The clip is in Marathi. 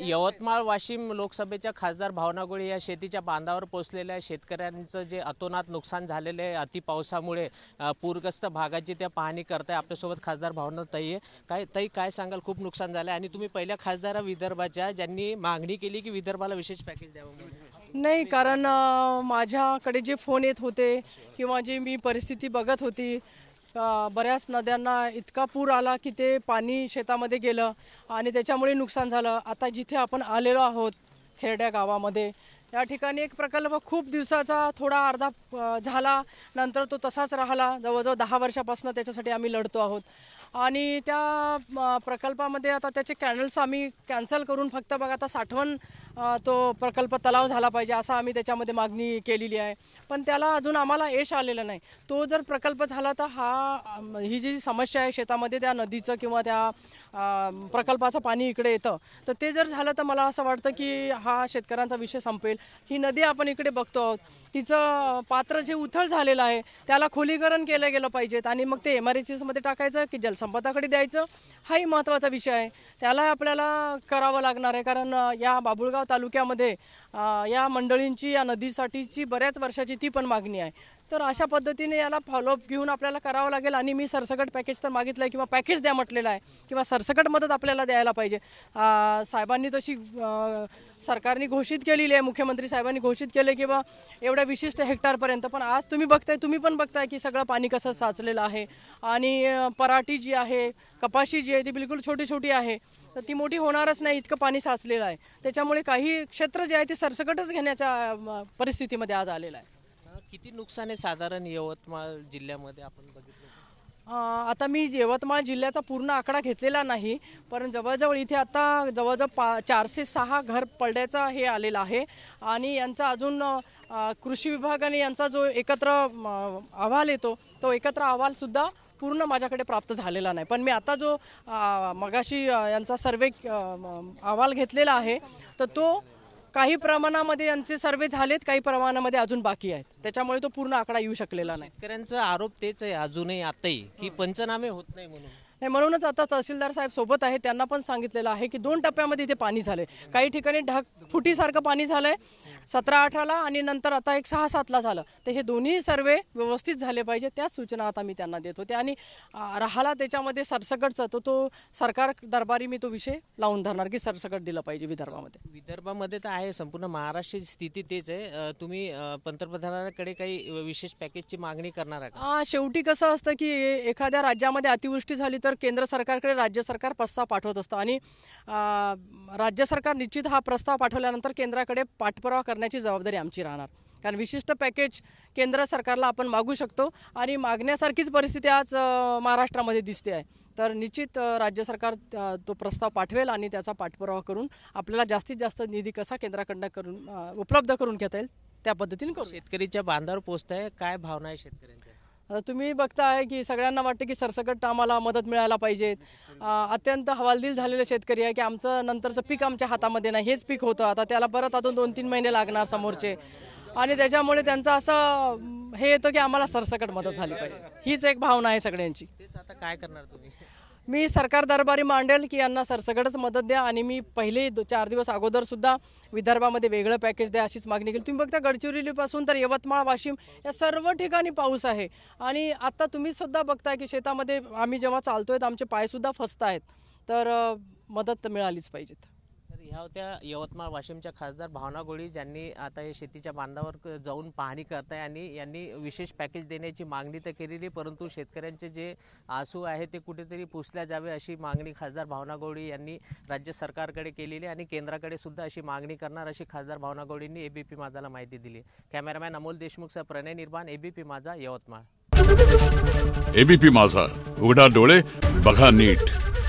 यवतमाळ वाशिम लोकसभेच्या खासदार भावना या शेतीच्या बांधावर पोचलेल्या शेतकऱ्यांचं जे अतोनात नुकसान झालेलं आहे अतिपावसामुळे पूरग्रस्त भागाची त्या पाहणी करताय आपल्यासोबत खासदार भावना तई आहे काय तई काय सांगाल खूप नुकसान झालं आणि तुम्ही पहिल्या खासदार विदर्भाच्या ज्यांनी मागणी केली की विदर्भाला विशेष पॅकेज द्यावं नाही कारण माझ्याकडे जे फोन येत होते किंवा जे मी परिस्थिती बघत होती बऱ्याच नद्यांना इतका पूर आला की ते पाणी शेतामध्ये गेलं आणि त्याच्यामुळे नुकसान झालं आता जिथे आपण आलेलो आहोत खेरड्या गावामध्ये या ठिकाणी एक प्रकल्प खूप दिवसाचा थोडा अर्धा झाला नंतर तो तसाच राहिला जवळजवळ दहा वर्षापासून त्याच्यासाठी आम्ही लढतो आहोत आणि त्या प्रकल्पामध्ये आता त्याचे कॅनल्स आम्ही कॅन्सल करून फक्त बघा आता साठवण तो प्रकल्प तलाव झाला पाहिजे असं आम्ही त्याच्यामध्ये मागणी केलेली आहे पण त्याला अजून आम्हाला यश आलेलं नाही तो जर प्रकल्प झाला तर हा ही जी समस्या आहे शेतामध्ये त्या नदीचं किंवा त्या प्रकल्पाचं पाणी इकडे येतं तर ते जर झालं तर मला असं वाटतं की हा शेतकऱ्यांचा विषय संपेल ही नदी आपण इकडे बघतो आहोत तिचं पात्र जे उथळ झालेलं आहे त्याला खोलीकरण केलं गेलं पाहिजेत आणि मग ते एम आर एचमध्ये टाकायचं की जलसंपदाकडे द्यायचं हाही महत्त्वाचा विषय आहे त्याला आपल्याला करावं लागणार आहे कारण या बाबुळगाव तालुक्यामध्ये या मंडळींची या नदीसाठीची बऱ्याच वर्षाची ती पण मागणी आहे तर अशा पद्धतीने याला फॉलोअप घेऊन आपल्याला करावं लागेल आणि मी सरसकट पॅकेज तर मागितलं आहे किंवा पॅकेज द्या म्हटलेलं आहे किंवा सरसकट मदत आपल्याला द्यायला पाहिजे साहेबांनी तशी सरकारने घोषित केलेली आहे मुख्यमंत्री साहेबांनी घोषित केले किंवा एवढ्या विशिष्ट हेक्टरपर्यंत पण आज तुम्ही बघताय तुम्ही पण बघताय की सगळं पाणी कसं साचलेलं आहे आणि पराठी जी आहे कपाशी जी आहे ती बिलकुल छोटी छोटी आहे तर ती मोठी होणारच नाही इतकं पाणी साचलेलं आहे त्याच्यामुळे काही क्षेत्र जे आहे ते सरसकटच घेण्याच्या परिस्थितीमध्ये आज आलेलं आहे किती नुकसान आहे साधारण यवतमाळ जिल्ह्यामध्ये आपण बघितलं आता मी यवतमाळ जिल्ह्याचा पूर्ण आकडा घेतलेला नाही पण जवळजवळ इथे आता जवळजवळ पा चारशे सहा घर पडल्याचा हे आलेलं आहे आणि यांचा अजून कृषी विभागाने यांचा जो एकत्र अहवाल येतो तो एकत्र अहवालसुद्धा पूर्ण माझ्याकडे प्राप्त झालेला नाही पण मी आता जो मगाशी यांचा सर्वे अहवाल घेतलेला आहे तर तो काही प्रमाणामध्ये यांचे सर्वे झालेत काही प्रमाणामध्ये अजून बाकी आहेत त्याच्यामुळे तो पूर्ण आकडा येऊ शकलेला नाही शेतकऱ्यांचा आरोप तेच आहे अजूनही आताही की पंचनामे होत नाही म्हणून नाही म्हणूनच आता तहसीलदार साहेब सोबत आहे त्यांना पण सांगितलेलं आहे की दोन टप्प्यामध्ये इथे पाणी झालंय काही ठिकाणी ढाक फुटीसारखं पाणी झालंय आहे सतरा अठराला आणि नंतर आता एक सहा सातला झालं तर हे दोन्ही सर्वे व्यवस्थित झाले पाहिजे त्याच सूचना आता मी त्यांना देत होते आणि राहाला त्याच्यामध्ये सरसकटचा तर तो सरकार दरबारी मी तो विषय लावून धरणार की सरसकट दिला पाहिजे विदर्भामध्ये विदर्भामध्ये तर आहे संपूर्ण महाराष्ट्राची स्थिती तेच आहे तुम्ही पंतप्रधानांकडे काही विशेष पॅकेजची मागणी करणार आहात शेवटी कसं असतं की एखाद्या राज्यामध्ये अतिवृष्टी झाली तर केंद्र सरकारकडे राज्य सरकार प्रस्ताव पाठवत असतं आणि राज्य सरकार निश्चित हा प्रस्ताव पाठवल्यानंतर केंद्राकडे पाठपुरावा करण्याची जबाबदारी आमची राहणार कारण विशिष्ट पॅकेज केंद्र सरकारला आपण मागू शकतो आणि मागण्यासारखीच परिस्थिती आज महाराष्ट्रामध्ये दिसते आहे तर निश्चित राज्य सरकार तो प्रस्ताव पाठवेल आणि त्याचा पाठपुरावा करून आपल्याला जास्तीत जास्त निधी कसा केंद्राकडनं करून उपलब्ध करून घेता येईल त्या पद्धतीने करू शेतकरीच्या बांधावर पोचत आहे काय भावना आहे शेतकऱ्यांच्या तुम्ही बघताय की सगळ्यांना वाटतं की सरसकट आम्हाला मदत मिळायला पाहिजे अत्यंत हवालदिल झालेले शेतकरी आहे की आमचं नंतरचं पीक आमच्या हातामध्ये नाही हेच पीक होतं आता त्याला परत अजून दोन तीन महिने लागणार समोरचे आणि त्याच्यामुळे त्यांचं असं हे येतं की आम्हाला सरसकट मदत झाली पाहिजे हीच एक भावना आहे सगळ्यांची आता काय करणार तुम्ही मी सरकार दरबारी मांडेल की यांना सरसगडच मदत द्या आणि मी पहिले चार दिवस अगोदरसुद्धा विदर्भामध्ये वेगळं पॅकेज द्या अशीच मागणी केली तुम्ही बघता गडचिरोलीपासून तर यवतमाळ वाशिम या सर्व ठिकाणी पाऊस आहे आणि आत्ता तुम्हीसुद्धा बघताय की शेतामध्ये आम्ही जेव्हा चालतो तर आमचे पायसुद्धा फसत आहेत तर मदत मिळालीच पाहिजेत ह्या होत्या यवतमाळ वाशिमच्या खासदार भावना गोळी ज्यांनी आता हे शेतीच्या बांधावर जाऊन पाहणी करताय आणि यांनी विशेष पॅकेज देण्याची मागणी तर केलेली परंतु शेतकऱ्यांचे जे आसू आहे ते कुठेतरी पुसल्या जावे अशी मागणी खासदार भावना गोळी यांनी राज्य सरकारकडे केलेली आणि केंद्राकडे सुद्धा अशी मागणी करणार अशी खासदार भावना गोळींनी एबीपी माझाला माहिती दिली कॅमेरामॅन अमोल देशमुखचा प्रणय निर्माण एबीपी माझा यवतमाळ एबीपी माझा उघडा डोळे बघा नीट